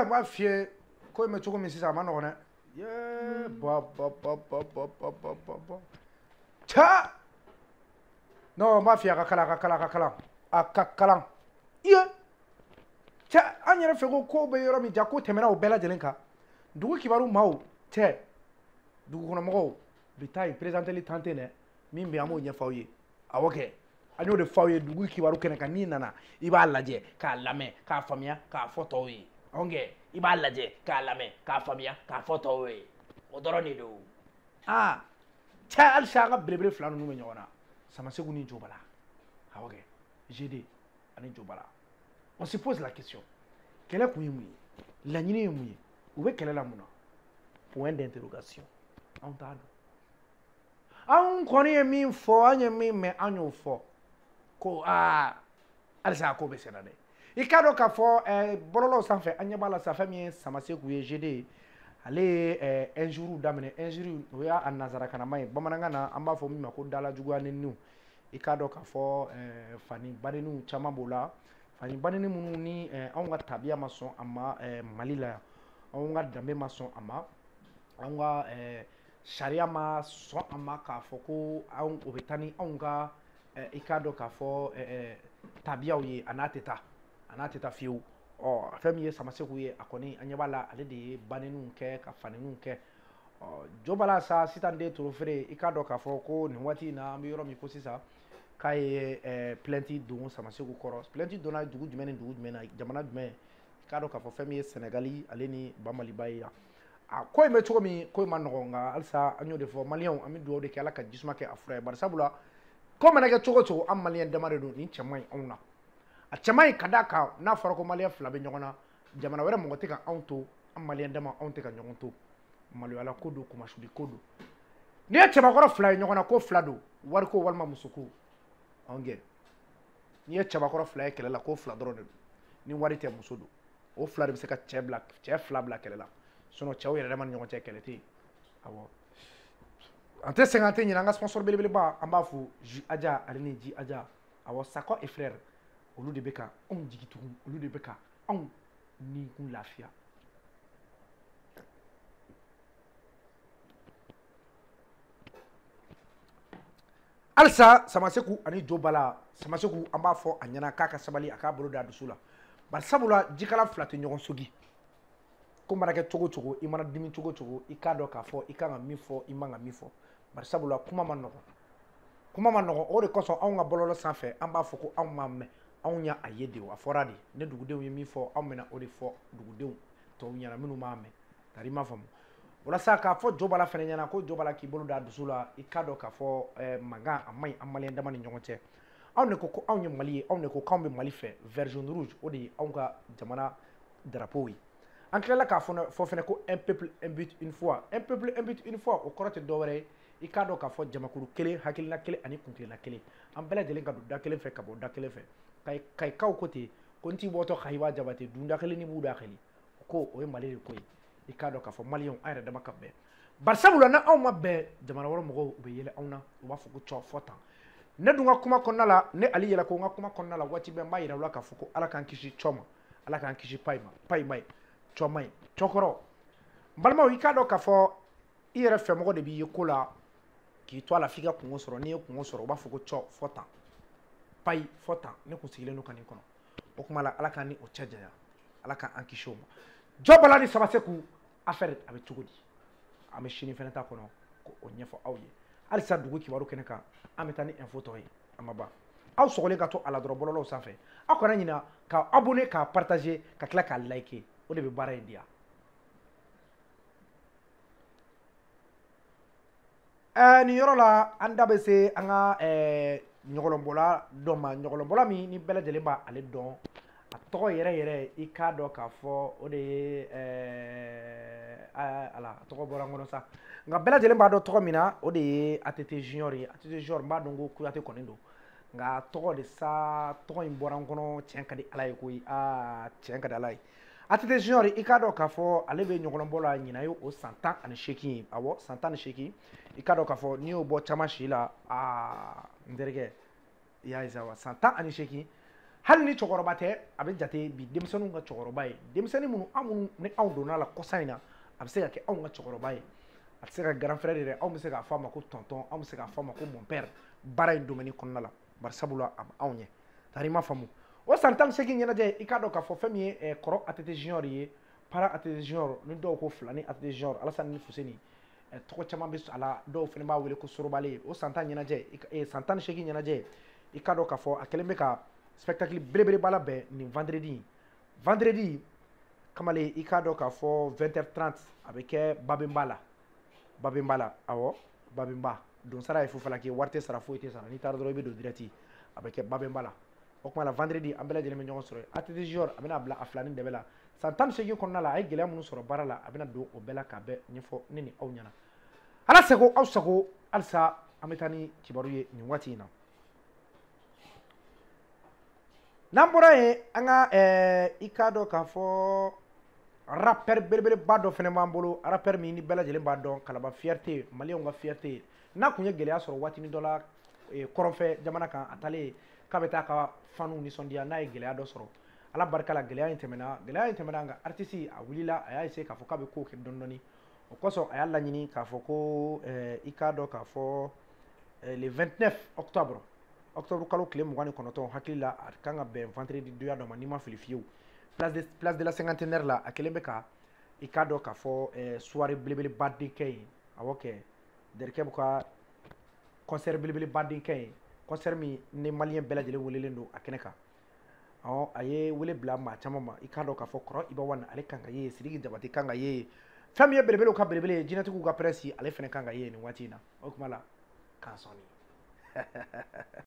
ye ba fie ko me cogo min sisan a ma nɔgɔn dɛ ye ba ba ba ba ba ba ba ba ba ca non n b'a ka kalan ka kalan ka kalan a ka kalan ye cɛ an yɛrɛ fɛ ko kow bɛ yɔrɔ ja ko tɛmɛna o bɛɛ lajɛlen kan dugu kibaru maaw cɛ dugukɔnɔmɔgɔw bi taa yen perezanteli tan tɛ dɛ min bɛ an b'o ɲɛfɔ aw ye awɔ kɛ an y'o de fɔ dugu kibaru kɛnɛ kan n'i nana i b'a k'a lamɛn k'a faamuya k'a fɔ tɔw onge i b'a lajɛ k'a lamɛn k'a faamuya k'a fɔ tɔw ye o dɔrɔn de don aa cɛ halisa an ka belebele fila ninnu bɛ ɲɔgɔn na Samaseko ni Jobala awɔ kɛ GD ani Jobala on se pose la question kɛlɛ kun ye mun ye laɲini ye mun ye u bɛ kɛlɛ la mun na point d'interrogation anw t'a dɔn anw kɔni ye min fɔ an ye min mɛn an y'o fɔ ko aa halisa a ko bɛ senna dɛ i k'a dɔn k'a fɔ ɛɛ bɔlɔlɔw sanfɛ an ɲɛ b'a la sa fɛn min ye samaseku ye gd ale ye ɛɛ injuru daminɛ injuru o y'a nazarakanama ye bamanankan na an b'a fɔ min ma ko dalajuguya neniw i k'a dɔn k'a fɔ ɛɛ fani badeniw caman b'o la fani badeni minnu ni ɛɛ anw ka tabiya ma sɔn a ma ɛɛ mali la yan anw ka danbe ma sɔn a ma anw ka ɛɛ sariya ma sɔn a ma k'a fɔ ko anw o bɛ taa ni anw ka ɛɛ i k'a dɔn k'a fɔ ɛɛ tabiyaw ye a n'a tɛ taa a n'a tɛ taa fɛn min ye samaseko ye a kɔni an ɲɛ b'a la ale de ye banniw kɛ ka faninu kɛ jo b'a la sa sitan de toro feere i k'a dɔn k'a fɔ ko nin waati in na an bɛ yɔrɔ min ko sisan k'a ye ɛɛ eh, plɛnti don samaseku kɔrɔ plɛnti donna dugu jumɛn ni dugu jumɛn na jamana jumɛn i k'a dɔn k'a fɔ fɛn min ye sɛnɛgali ale ni banmaliba ye yan a ko in bɛ cogo min ko in ma nɔgɔ nka halisa an y'o de fɔ maliyɛnw an bɛ dugawu de kɛ ala ka jisuma kɛ a fura ye barisabula ko mana kɛ cogo o cogo an maliyɛn dama de don nin cɛ man ɲi anw na a cɛman ye ka d'a kan n'a fɔra ko maliyɛn fila bɛ ɲɔgɔn na jamana wɛrɛ mɔgɔ tɛ ka anw to an maliyɛn dama anw tɛ ka ɲɔgɔn to maloyala ko don kumasuli ko don n'i ye cɛbakɔrɔ fila ye ɲɔgɔn na ko fila don ko walima muso ko anw gɛn n'i ye cɛbakɔrɔ fila ye kɛlɛ la ko fila dɔrɔn de don ni wari tɛ muso don o fila de bɛ se ka cɛ bila cɛ fila bila kɛlɛ la sinɔn cɛw yɛrɛ dama ni ɲɔgɔn cɛ kɛlɛ tɛ yen awɔ an tɛ sɛgɛn an tɛ ɲinɛ an ka sponsor belebeleba an b'a fo ji aja ale ni ji aja awɔ sakɔ et frère olu de bɛ ka anw jigi tugu olu de bɛ ka anw ni kun lafiya halisa samaseku ani jo bala samaseku an b'a fɔ a ɲɛna k'a ka sabali a k'a bolo da a dusu la bari sabula jikala fila tɛ ɲɔgɔn sogi ko mana kɛ cogo cogo i mana dimi cogo cogo i k'a dɔn k'a fɔ i kan ka min fɔ i man ka min fɔ bari sabula kuma ma nɔgɔn kuma ma nɔgɔn o de kosɔn anw ka bɔlɔlɔ sanfɛ an b'a fɔ ko anw m'a mɛn anw y'a ye de a fɔra de ne dugudenw ye min fɔ anw bɛna o de fɔ dugudenw tɔw ɲɛna minnu m'a mɛn tari m'a faamu walasa k'a fɔ jobala fɛnɛ ɲɛna ko jobala k'i bolo da dusu la i k'a dɔn k'a fɔ eh, mankan a maɲi an maliyɛn dama ni ɲɔgɔn cɛ anw de ko ko anw ye mali ye anw de ko k'anw bɛ mali fɛ version rouge o de ye anw ka jamana darapo ye an tilala k'a fɔ fɛnɛ ko un peuple un but une fois un peuple un but une fois o kɔrɔ tɛ dɔwɛrɛ ye i k'a dɔn k'a fɔ jamakulu kelen hakilina kelen ani kunkilenna kelen an bɛɛ lajɛlen ka don da kelen fɛ ka bɔ da kelen fɛ kai kai kau kote ko n t'i bɔtɔ kahiba dunda kelen ni b'u da kelen ko o ye mali de ko ye i k'a dɔn k'a fɔ maliyɛnw an yɛrɛ dama ka bɛn barisabula na anw ma bɛn jamana wɛrɛ mɔgɔw u bɛ yɛlɛ anw na u b'a fɔ ko cɔ fɔ tan ne dun ka kuma kɔnɔna la ne ali yɛlɛ ko n ka kuma kɔnɔna la waati bɛɛ n b'a yira u la k'a fɔ ko ala k'an kisi cɔ ma ala k'an kisi payi ma payi ma ye cɔ ma ye cɔkɔrɔ balimaw i k'a dɔn k'a fɔ i yɛrɛ fɛmɔgɔ de b'i ye ko la k'i to a la f'i ka kungo sɔrɔ n'i ye kungo sɔrɔ u b'a fɔ ko cɔ fɔ tan papa yi fɔ tan ne kun sigilen don ka nin kɔnɔ o kuma la ala ka ni o cɛ janya ala ka an kisi o ma jɔbala ni sabaseku affaire a bɛ cogo di an bɛ sini fɛnɛ ta kɔnɔ ko o ɲɛfɔ aw ye halisa dugu kibaru kɛnɛ kan an bɛ taa ni info tɔ ye a ma ban aw sɔgɔlen ka to a la dɔrɔn bɔlɔlɔw sanfɛ aw kana ɲina ka abonné k'a partager ka tila k'a like o de bɛ baara in di yan ɛɛ nin yɔrɔ la an da bɛ se an ka ɛɛ ɲɔgɔlɔnbɔla dɔ ma ɲɔgɔlɔnbɔla min ni bɛɛ lajɛlen b'a ale dɔn a tɔgɔ yɛrɛ yɛrɛ i k'a dɔn k'a fɔ o de ye ala a tɔgɔ bɔra n kɔnɔ sa nka bɛɛ lajɛlen b'a dɔn tɔgɔ min na o de ye ATT junior ye ATT junior n b'a dɔn ko Kuyate kɔni don nka tɔgɔ de sa tɔgɔ in bɔra n kɔnɔ tiɲɛ ka di ala ye koyi aa tiɲɛ ka di ala ye ATT junior i k'a dɔn k'a fɔ ale bɛ ɲɔgɔlɔnbɔ la ɲinan ye o san tan ani seegin awɔ san tan ni seegin i k'a dɔn k'a fɔ n'i y'o bɔ caman si la aa n terikɛ i y'a ye sa wa san tan ani seegin hali ni cɛkɔrɔba tɛ a bɛ jate bi denmisɛnninw ka cɛkɔrɔba ye denmisɛnnin minnu anw minnu ni anw donna a la kɔsa in na a bɛ se ka kɛ anw ka cɛkɔrɔba ye a tɛ se ka grand frère yɛrɛ anw bɛ se k'a fɔ a ma ko tonton anw bɛ se k'a fɔ a ma ko mon père baara in domaine kɔnɔna la bari sabula eh, a bɛ anw ɲɛ tari i m'a faamu o san tan ni seegin ɲɛnajɛ i k'a dɔn k'a fɔ fɛn min ye kɔrɔ ATT junior ye para ATT junior ni dɔw ko fila ni ATT junior Alassane ni Fuseni Eh, tɔgɔ caman bɛ a la dɔw fana b'a wele ko sorobalen o san tan ɲɛnajɛ san tan ni seegin ɲɛnajɛ i k'a dɔn k'a fɔ a kɛlen bɛ ka spectacle belebeleba labɛn nin vendredi vendredi kamalen i k'a dɔn k'a fɔ 20h30 a bɛ kɛ babenba la babenba la awɔ babenba donsara ye fufalaki wari tɛ sara foyi tɛ sara n'i taara dɔrɔn i bɛ don direct a bɛ kɛ babenba la o tuma la vendredi an bɛɛ lajɛlen bɛ ɲɔgɔn sɔrɔ ATT junior a bɛna bila a filanin dɛbɛ la san tan ni seegin kɔnɔna la a ye gɛlɛya minnu sɔrɔ baara la a bɛna don o bɛɛ la k'a bɛɛ ɲɛfɔ ne ni aw ɲɛna ala sago aw sago halisa an bɛ taa ni kibaru ye nin waati in na n'an bɔra yen an ka ɛɛ i k'a dɔn k'a fɔ rapɛri belebeleba dɔ fɛnɛ b'an bolo rapɛri min ni bɛɛ lajɛlen b'a dɔn kalaba fiyɛrite maliyɛnw ka fiyɛrite n'a kun ye gɛlɛya sɔrɔ waatini dɔ la kɔrɔnfɛ jamana kan a talen k'a bɛ taa ka fanuw nisɔndiya n'a ye gɛlɛya dɔ sɔrɔ ala barika la gɛlɛya in tɛmɛna gɛlɛya in tɛmɛna nka artiste a wulila a y'a essayer k'a fɔ k'a bɛ kow kɛ dɔndɔni o kosɔn a y'a laɲini k'a fɔ ko ɛɛ i k'a dɔ k'a fɔ ɛɛ le 29 octobre octobre kalo tile mugan ni kɔnɔntɔn hakili la a kan ka bɛn vendredi donya dɔ ma n'i ma fili fiyewu place de place de la cinquantenaire la a kelen bɛ ka i k'a dɔ k'a fɔ ɛɛ soirée belebeleba den kɛ yen awɔ kɛ dɛrɛkɛ bɛ ka concert belebeleba den kɛ yen concert min ni maliyɛn bɛɛ lajɛlen welelen don a kɛnɛ kan a ye wele bila maa caman ma i k'a dɔn k'a fɔ kɔrɔ ba wana ale kan ka ye sidiki jabate kan ka ye fɛn min ye belebelew ka belebele ye jinɛtigiw ka pɛrɛsi ale fɛnɛ kan ka ye nin waati in na o kuma la sɔnni